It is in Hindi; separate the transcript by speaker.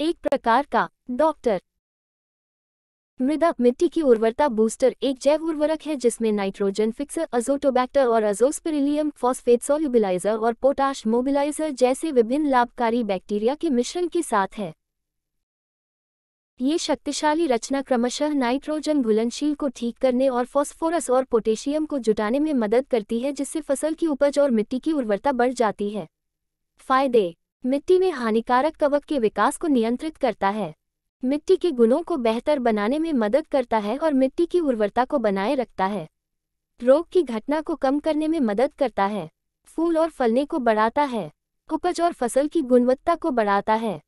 Speaker 1: एक प्रकार का डॉक्टर मृदा मिट्टी की उर्वरता बूस्टर एक जैव उर्वरक है जिसमें नाइट्रोजन फिक्सर अजोटोबैक्टर और अजोस्पिरिलियम फॉस्फेट सोल्यूबिलाइजर और पोटाश मोबिलाइजर जैसे विभिन्न लाभकारी बैक्टीरिया के मिश्रण के साथ है ये शक्तिशाली रचना क्रमशः नाइट्रोजन घुलनशील को ठीक करने और फॉस्फोरस और पोटेशियम को जुटाने में मदद करती है जिससे फसल की उपज और मिट्टी की उर्वरता बढ़ जाती है फायदे मिट्टी में हानिकारक कवक के विकास को नियंत्रित करता है मिट्टी के गुणों को बेहतर बनाने में मदद करता है और मिट्टी की उर्वरता को बनाए रखता है रोग की घटना को कम करने में मदद करता है फूल और फलने को बढ़ाता है उपज और फसल की गुणवत्ता को बढ़ाता है